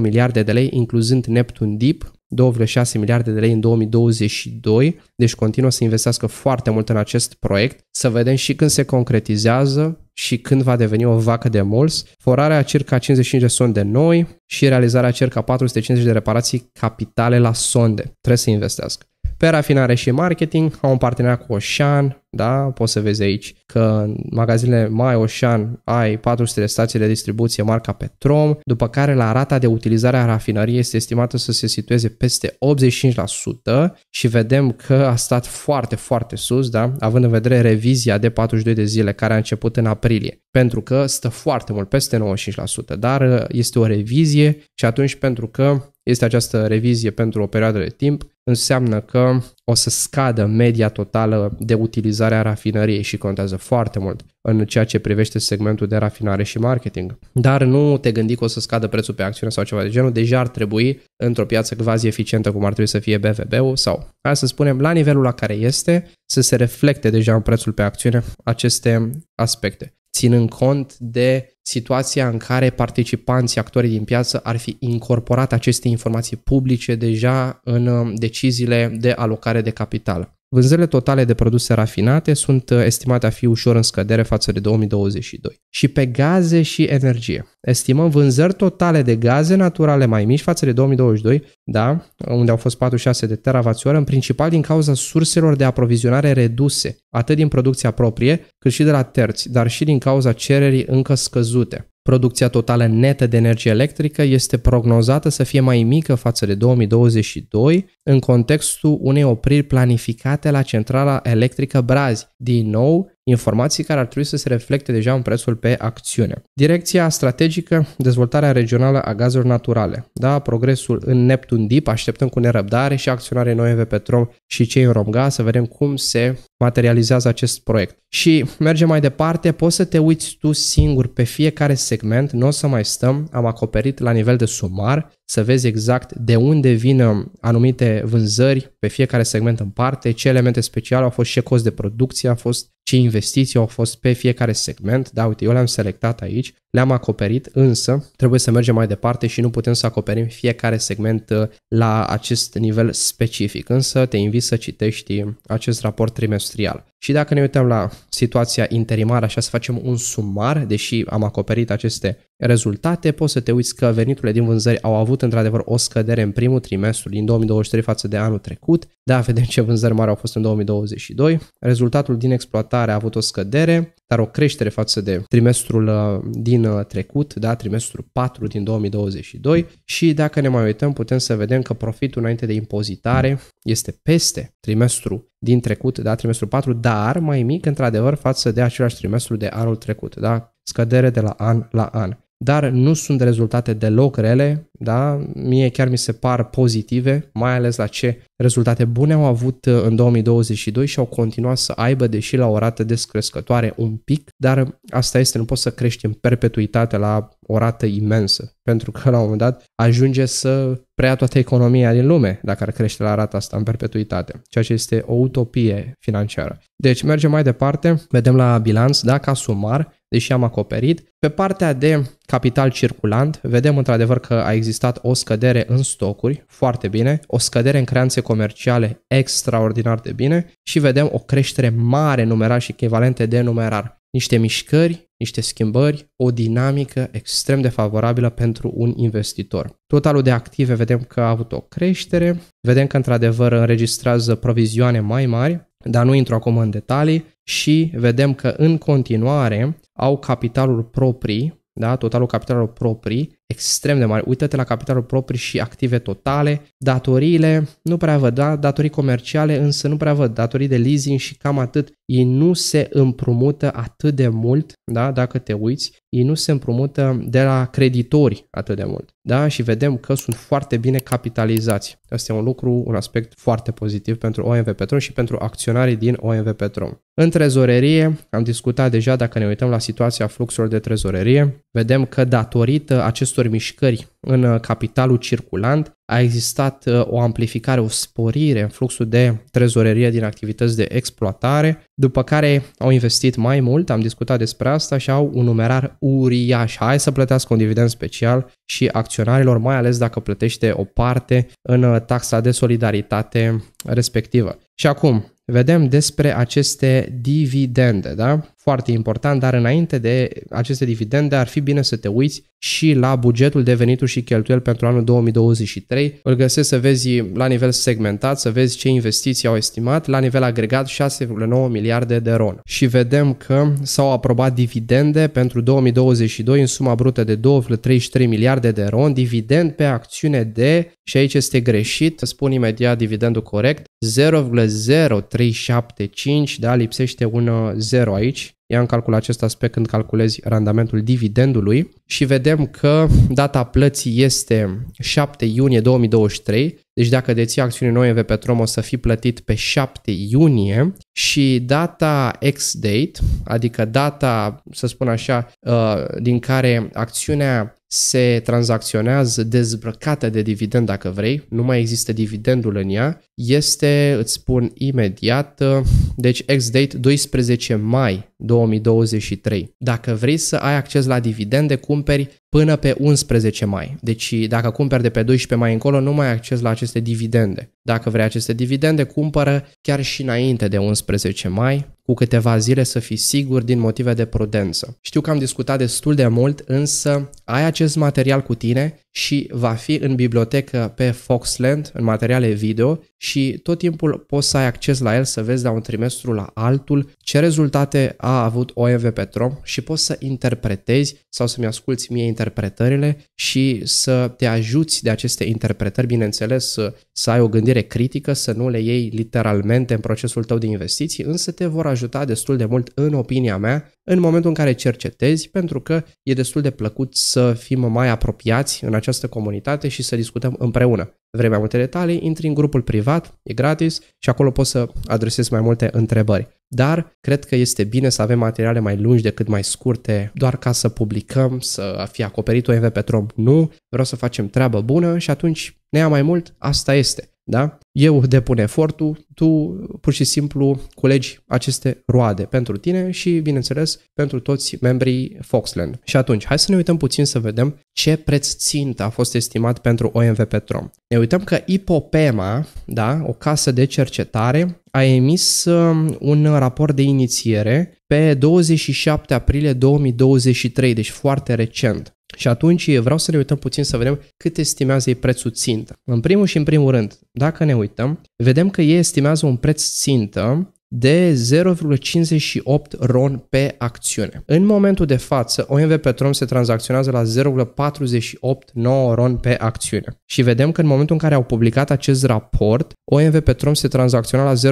miliarde de lei, incluzând Neptun Deep, 2,6 miliarde de lei în 2022, deci continuă să investească foarte mult în acest proiect. Să vedem și când se concretizează și când va deveni o vacă de mols. forarea a circa 55 de sonde noi și realizarea a circa 450 de reparații capitale la sonde. Trebuie să investească. Pe rafinare și marketing au un partener cu Oșan, da? Poți să vezi aici că în magazinele mai Oșan ai 400 de stații de distribuție marca Petrom, după care la rata de utilizare a rafinăriei este estimată să se situeze peste 85% și vedem că a stat foarte, foarte sus, da? Având în vedere revizia de 42 de zile care a început în aprilie, pentru că stă foarte mult, peste 95%, dar uh, este o revizie și atunci pentru că este această revizie pentru o perioadă de timp, înseamnă că o să scadă media totală de utilizare a rafinăriei și contează foarte mult în ceea ce privește segmentul de rafinare și marketing. Dar nu te gândi că o să scadă prețul pe acțiune sau ceva de genul, deja ar trebui într-o piață quasi eficientă cum ar trebui să fie BVB-ul sau, hai să spunem, la nivelul la care este, să se reflecte deja în prețul pe acțiune aceste aspecte ținând cont de situația în care participanții, actorii din piață ar fi incorporat aceste informații publice deja în uh, deciziile de alocare de capital. Vânzările totale de produse rafinate sunt uh, estimate a fi ușor în scădere față de 2022. Și pe gaze și energie. Estimăm vânzări totale de gaze naturale mai mici față de 2022, da, unde au fost 46 de terawatt în principal din cauza surselor de aprovizionare reduse, atât din producția proprie, cât și de la terți, dar și din cauza cererii încă scăzute. Producția totală netă de energie electrică este prognozată să fie mai mică față de 2022 în contextul unei opriri planificate la centrala electrică Brazi. Din nou, informații care ar trebui să se reflecte deja în prețul pe acțiune. Direcția strategică, dezvoltarea regională a gazelor naturale, da, progresul în Neptun Deep, așteptăm cu nerăbdare și acționare noi pe Petrom și cei în Romga să vedem cum se materializează acest proiect. Și mergem mai departe, poți să te uiți tu singur pe fiecare segment, nu o să mai stăm, am acoperit la nivel de sumar, să vezi exact de unde vin um, anumite vânzări pe fiecare segment în parte, ce elemente speciale au fost, ce cost de producție a fost, ce investiții au fost pe fiecare segment. Da, uite, eu le-am selectat aici, le-am acoperit, însă trebuie să mergem mai departe și nu putem să acoperim fiecare segment uh, la acest nivel specific. Însă te invit să citești um, acest raport trimestrial. Și dacă ne uităm la situația interimară, așa să facem un sumar, deși am acoperit aceste rezultate, poți să te uiți că veniturile din vânzări au avut într-adevăr o scădere în primul trimestru din 2023 față de anul trecut. Da, vedem ce vânzări mari au fost în 2022. Rezultatul din exploatare a avut o scădere, dar o creștere față de trimestrul uh, din uh, trecut, da, trimestrul 4 din 2022 și dacă ne mai uităm putem să vedem că profitul înainte de impozitare este peste trimestru din trecut, da, trimestrul 4, dar mai mic într-adevăr față de același trimestru de anul trecut, da, scădere de la an la an. Dar nu sunt rezultate deloc rele, da? Mie chiar mi se par pozitive, mai ales la ce rezultate bune au avut uh, în 2022 și au continuat să aibă, deși la o rată descrescătoare un pic, dar asta este, nu poți să crești în perpetuitate la o rată imensă, pentru că la un moment dat ajunge să preia toată economia din lume dacă ar crește la rata asta în perpetuitate, ceea ce este o utopie financiară. Deci mergem mai departe, vedem la bilanț, da, ca sumar, deși am acoperit. Pe partea de capital circulant, vedem într-adevăr că a existat o scădere în stocuri, foarte bine, o scădere în creanțe comerciale extraordinar de bine și vedem o creștere mare numerar și echivalente de numerar. Niște mișcări, niște schimbări, o dinamică extrem de favorabilă pentru un investitor. Totalul de active vedem că a avut o creștere, vedem că într-adevăr înregistrează provizioane mai mari, dar nu intru acum în detalii și vedem că în continuare au capitalul proprii, da, totalul capitalului proprii extrem de mari. Uită-te la capitalul propriu și active totale. Datoriile nu prea văd, da? datorii comerciale însă nu prea văd. Datorii de leasing și cam atât. Ei nu se împrumută atât de mult, da? dacă te uiți, ei nu se împrumută de la creditori atât de mult. Da? Și vedem că sunt foarte bine capitalizați. Asta e un lucru, un aspect foarte pozitiv pentru OMV Petrom și pentru acționarii din OMV Petrom. În trezorerie, am discutat deja dacă ne uităm la situația fluxurilor de trezorerie, vedem că datorită acestor acestor mișcări în uh, capitalul circulant, a existat uh, o amplificare, o sporire în fluxul de trezorerie din activități de exploatare, după care au investit mai mult, am discutat despre asta și au un numerar uriaș. Hai să plătească un dividend special și acționarilor, mai ales dacă plătește o parte în uh, taxa de solidaritate respectivă. Și acum, vedem despre aceste dividende, da? foarte important, dar înainte de aceste dividende ar fi bine să te uiți și la bugetul de venituri și cheltuieli pentru anul 2023. Îl găsești să vezi la nivel segmentat, să vezi ce investiții au estimat, la nivel agregat 6,9 miliarde de ron. Și vedem că s-au aprobat dividende pentru 2022 în suma brută de 2,33 miliarde de ron, dividend pe acțiune de, și aici este greșit, spun imediat dividendul corect, 0,0375, da, lipsește un 0 uh, aici, ia în calcul acest aspect când calculezi randamentul dividendului și vedem că data plății este 7 iunie 2023, deci dacă deții acțiuni în OMV Petrom o să fi plătit pe 7 iunie și data ex-date, adică data, să spun așa, uh, din care acțiunea se tranzacționează dezbrăcată de dividend dacă vrei, nu mai există dividendul în ea, este, îți spun imediat, uh, deci ex-date 12 mai 2023. Dacă vrei să ai acces la dividende, cumperi până pe 11 mai. Deci dacă cumperi de pe 12 mai încolo, nu mai ai acces la aceste dividende. Dacă vrei aceste dividende, cumpără chiar și înainte de 11 mai cu câteva zile să fii sigur din motive de prudență. Știu că am discutat destul de mult, însă ai acest material cu tine și va fi în bibliotecă pe Foxland, în materiale video și tot timpul poți să ai acces la el să vezi de un trimestru la altul ce rezultate a avut OMV Petrom și poți să interpretezi sau să-mi asculti mie interpretările și să te ajuți de aceste interpretări, bineînțeles, să, să ai o gândire critică, să nu le iei literalmente în procesul tău de investiții, însă te vor ajuta destul de mult, în opinia mea, în momentul în care cercetezi, pentru că e destul de plăcut să fim mai apropiați în această comunitate și să discutăm împreună. Vrei mai multe detalii, intri în grupul privat, e gratis și acolo poți să adresezi mai multe întrebări. Dar cred că este bine să avem materiale mai lungi decât mai scurte, doar ca să publicăm, să fie acoperit OMV Petrom. Nu, vreau să facem treabă bună și atunci ne ia mai mult, asta este. Da? Eu depun efortul, tu pur și simplu culegi aceste roade pentru tine și, bineînțeles, pentru toți membrii Foxland. Și atunci, hai să ne uităm puțin să vedem ce preț țint a fost estimat pentru OMV Petrom. Ne uităm că Ipopema, da, o casă de cercetare, a emis um, un raport de inițiere pe 27 aprilie 2023, deci foarte recent. Și atunci vreau să ne uităm puțin să vedem cât estimează ei prețul țintă. În primul și în primul rând, dacă ne uităm, vedem că ei estimează un preț țintă de 0,58 RON pe acțiune. În momentul de față, OMV Petrom se tranzacționează la 0,489 RON pe acțiune. Și vedem că în momentul în care au publicat acest raport, OMV Petrom se tranzacționa la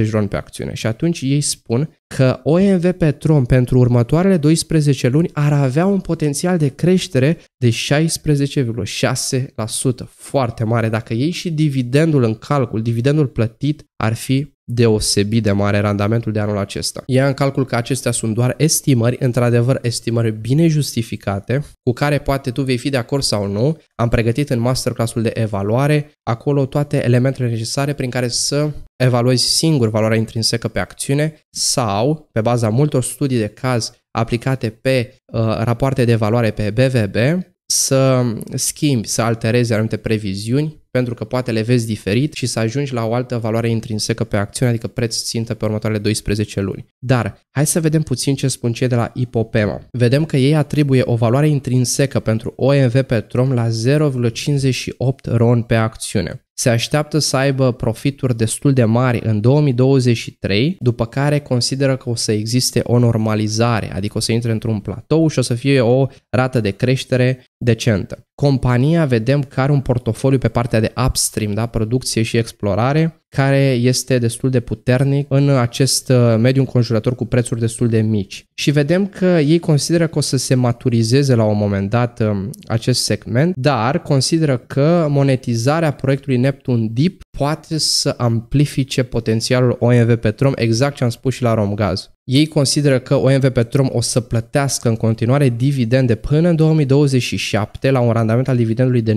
0,50 RON pe acțiune. Și atunci ei spun că OMV Petrom pentru următoarele 12 luni ar avea un potențial de creștere de 16,6%, foarte mare. Dacă iei și dividendul în calcul, dividendul plătit ar fi deosebit de mare randamentul de anul acesta. Ia în calcul că acestea sunt doar estimări, într-adevăr estimări bine justificate, cu care poate tu vei fi de acord sau nu. Am pregătit în masterclassul de evaluare, acolo toate elementele necesare prin care să evaluezi singur valoarea intrinsecă pe acțiune sau, pe baza multor studii de caz aplicate pe uh, rapoarte de valoare pe BVB, să schimbi, să alterezi anumite previziuni, pentru că poate le vezi diferit și să ajungi la o altă valoare intrinsecă pe acțiune, adică preț țintă pe următoarele 12 luni. Dar hai să vedem puțin ce spun cei de la Ipopema. Vedem că ei atribuie o valoare intrinsecă pentru OMV Petrom la 0,58 RON pe acțiune se așteaptă să aibă profituri destul de mari în 2023, după care consideră că o să existe o normalizare, adică o să intre într-un platou și o să fie o rată de creștere decentă. Compania vedem că are un portofoliu pe partea de upstream, da, producție și explorare, care este destul de puternic în acest uh, mediu înconjurător cu prețuri destul de mici. Și vedem că ei consideră că o să se maturizeze la un moment dat um, acest segment, dar consideră că monetizarea proiectului Neptun Deep poate să amplifice potențialul OMV Petrom, exact ce am spus și la Romgaz. Ei consideră că OMV Petrom o să plătească în continuare dividende până în 2027 la un randament al dividendului de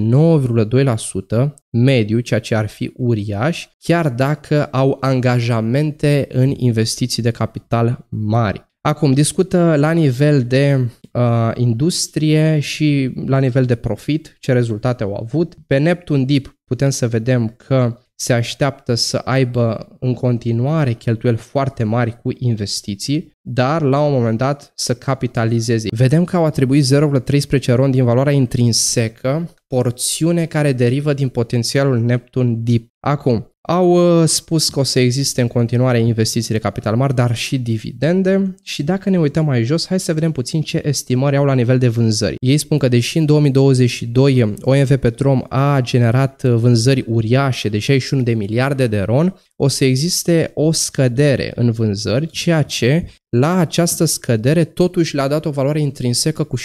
9,2% mediu, ceea ce ar fi uriaș, chiar dacă au angajamente în investiții de capital mari. Acum discută la nivel de uh, industrie și la nivel de profit ce rezultate au avut. Pe Neptun Deep putem să vedem că se așteaptă să aibă în continuare cheltuieli foarte mari cu investiții dar la un moment dat să capitalizeze. Vedem că au atribuit 0,13 RON din valoarea intrinsecă, porțiune care derivă din potențialul Neptun Deep. Acum, au uh, spus că o să existe în continuare investiții de capital mari, dar și dividende și dacă ne uităm mai jos, hai să vedem puțin ce estimări au la nivel de vânzări. Ei spun că deși în 2022 um, OMV Petrom a generat uh, vânzări uriașe de 61 de miliarde de ron, o să existe o scădere în vânzări, ceea ce la această scădere totuși le-a dat o valoare intrinsecă cu 16%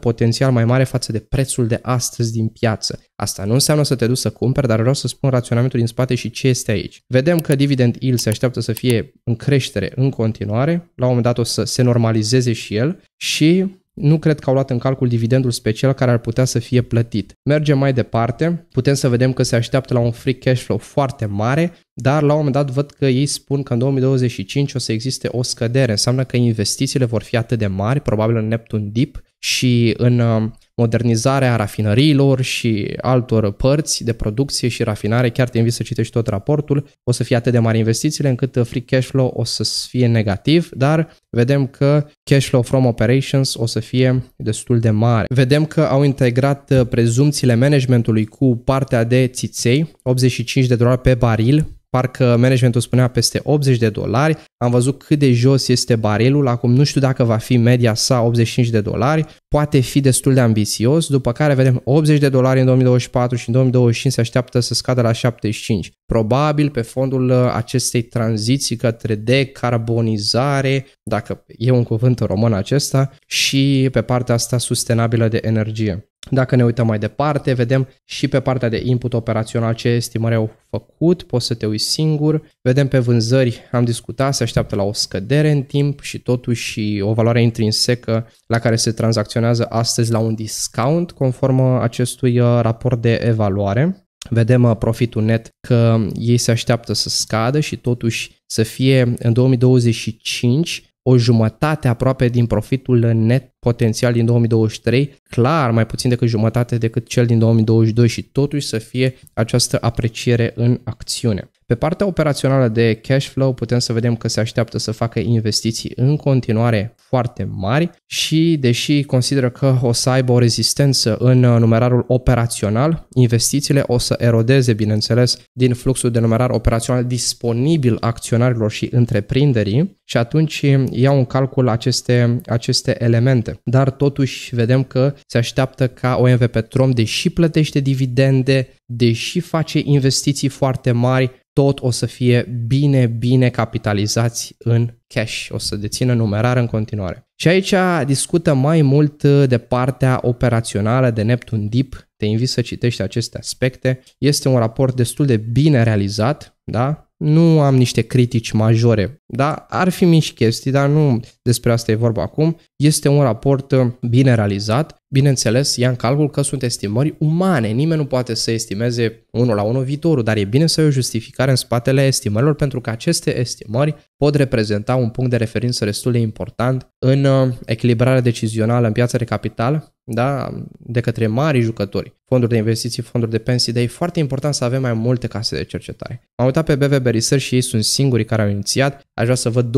potențial mai mare față de prețul de astăzi din piață. Asta nu înseamnă să te duci să cumperi, dar vreau să spun raționamentul din spate și ce este aici. Vedem că dividend yield se așteaptă să fie în creștere în continuare, la un moment dat o să se normalizeze și el și nu cred că au luat în calcul dividendul special care ar putea să fie plătit. Mergem mai departe, putem să vedem că se așteaptă la un free cash flow foarte mare, dar la un moment dat văd că ei spun că în 2025 o să existe o scădere. Înseamnă că investițiile vor fi atât de mari, probabil în Neptune Deep și în um, modernizarea rafinăriilor și altor părți de producție și rafinare. Chiar te invit să citești tot raportul. O să fie atât de mari investițiile încât uh, free cash flow o să fie negativ, dar vedem că cash flow from operations o să fie destul de mare. Vedem că au integrat uh, prezumțiile managementului cu partea de țiței, 85 de dolari pe baril, parcă managementul spunea peste 80 de dolari, am văzut cât de jos este barelul, acum nu știu dacă va fi media sa 85 de dolari, poate fi destul de ambițios, după care vedem 80 de dolari în 2024 și în 2025 se așteaptă să scadă la 75. Probabil pe fondul uh, acestei tranziții către decarbonizare, dacă e un cuvânt român acesta, și pe partea asta sustenabilă de energie. Dacă ne uităm mai departe, vedem și pe partea de input operațional ce estimări au făcut, poți să te uiți singur. Vedem pe vânzări, am discutat, se așteaptă la o scădere în timp și totuși o valoare intrinsecă la care se tranzacționează astăzi la un discount conform acestui uh, raport de evaluare. Vedem uh, profitul net că ei se așteaptă să scadă și totuși să fie în 2025 o jumătate aproape din profitul net potențial din 2023, clar mai puțin decât jumătate decât cel din 2022 și totuși să fie această apreciere în acțiune. Pe partea operațională de cash flow putem să vedem că se așteaptă să facă investiții în continuare foarte mari și deși consideră că o să aibă o rezistență în numerarul operațional, investițiile o să erodeze, bineînțeles, din fluxul de numerar operațional disponibil acționarilor și întreprinderii și atunci iau în calcul aceste, aceste elemente. Dar totuși vedem că se așteaptă ca OMV Petrom, deși plătește dividende, deși face investiții foarte mari, tot o să fie bine, bine capitalizați în cash, o să dețină numerar în continuare. Și aici discută mai mult uh, de partea operațională de Neptun Deep, te invit să citești aceste aspecte. Este un raport destul de bine realizat, da? Nu am niște critici majore, da? Ar fi mici chestii, dar nu despre asta e vorba acum. Este un raport uh, bine realizat, bineînțeles, ia în calcul că sunt estimări umane, nimeni nu poate să estimeze unul la unul viitorul, dar e bine să ai o justificare în spatele estimărilor pentru că aceste estimări pot reprezenta un punct de referință destul de important în uh, echilibrarea decizională în piața de capital da, de către mari jucători, fonduri de investiții, fonduri de pensii, dar e foarte important să avem mai multe case de cercetare. Am uitat pe BVB Research și ei sunt singurii care au inițiat Aș vrea să văd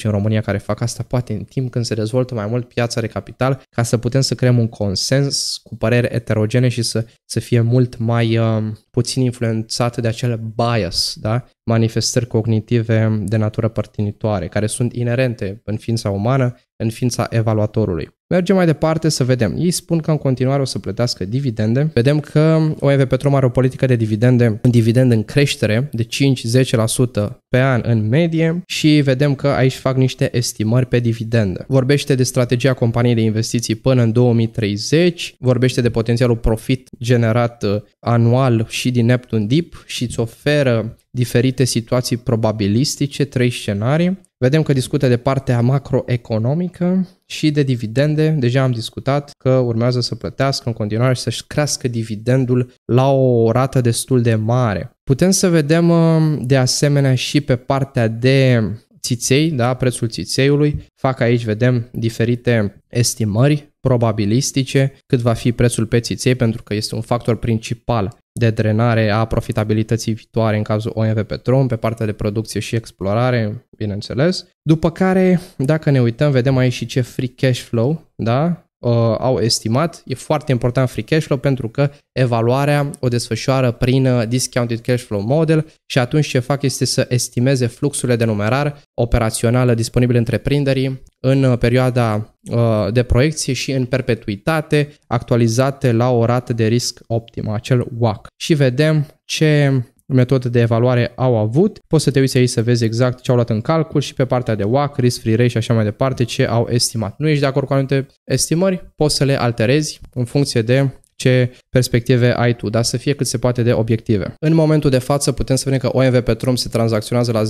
20-30 în România care fac asta, poate în timp când se dezvoltă mai mult piața de capital, ca să putem să creăm un consens cu păreri eterogene și să, să fie mult mai uh, puțin influențate de acele bias, da? manifestări cognitive de natură părtinitoare, care sunt inerente în ființa umană în ființa evaluatorului. Mergem mai departe să vedem. Ei spun că în continuare o să plătească dividende. Vedem că OMV Petrom are o politică de dividende, un dividend în creștere de 5-10% pe an în medie și vedem că aici fac niște estimări pe dividende. Vorbește de strategia companiei de investiții până în 2030, vorbește de potențialul profit generat uh, anual și din Neptun Deep și îți oferă diferite situații probabilistice, trei scenarii Vedem că discută de partea macroeconomică și de dividende. Deja am discutat că urmează să plătească în continuare și să-și crească dividendul la o rată destul de mare. Putem să vedem uh, de asemenea și pe partea de țiței, da, prețul țițeiului. Fac aici, vedem, diferite estimări probabilistice cât va fi prețul pe țiței pentru că este un factor principal de drenare a profitabilității viitoare în cazul OMV Petrom, pe partea de producție și explorare, bineînțeles. După care, dacă ne uităm, vedem aici și ce free cash flow, da? uh, au estimat. E foarte important free cash flow pentru că evaluarea o desfășoară prin uh, discounted cash flow model și atunci ce fac este să estimeze fluxurile de numerar operațională disponibile întreprinderii în uh, perioada uh, de proiecție și în perpetuitate actualizate la o rată de risc optimă, acel WAC. Și vedem ce metodă de evaluare au avut. Poți să te uiți aici să vezi exact ce au luat în calcul și pe partea de WAC, risk free rate și așa mai departe, ce au estimat. Nu ești de acord cu anumite estimări, poți să le alterezi în funcție de ce perspective ai tu, dar să fie cât se poate de obiective. În momentul de față putem să vedem că OMV Petrom se tranzacționează la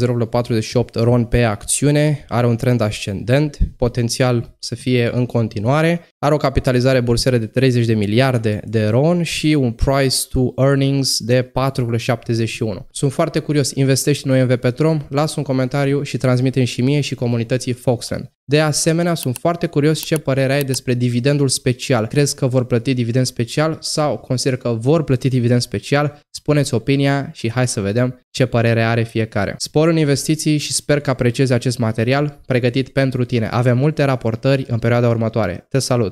0,48 RON pe acțiune, are un trend ascendent, potențial să fie în continuare. Are o capitalizare bursieră de 30 de miliarde de RON și un price to earnings de 4,71. Sunt foarte curios, investești în OMV Petrom? Las un comentariu și transmite și mie și comunității Foxland. De asemenea, sunt foarte curios ce părere ai despre dividendul special. Crezi că vor plăti dividend special sau consider că vor plăti dividend special? Spuneți opinia și hai să vedem ce părere are fiecare. Spor în investiții și sper că apreciezi acest material pregătit pentru tine. Avem multe raportări în perioada următoare. Te salut!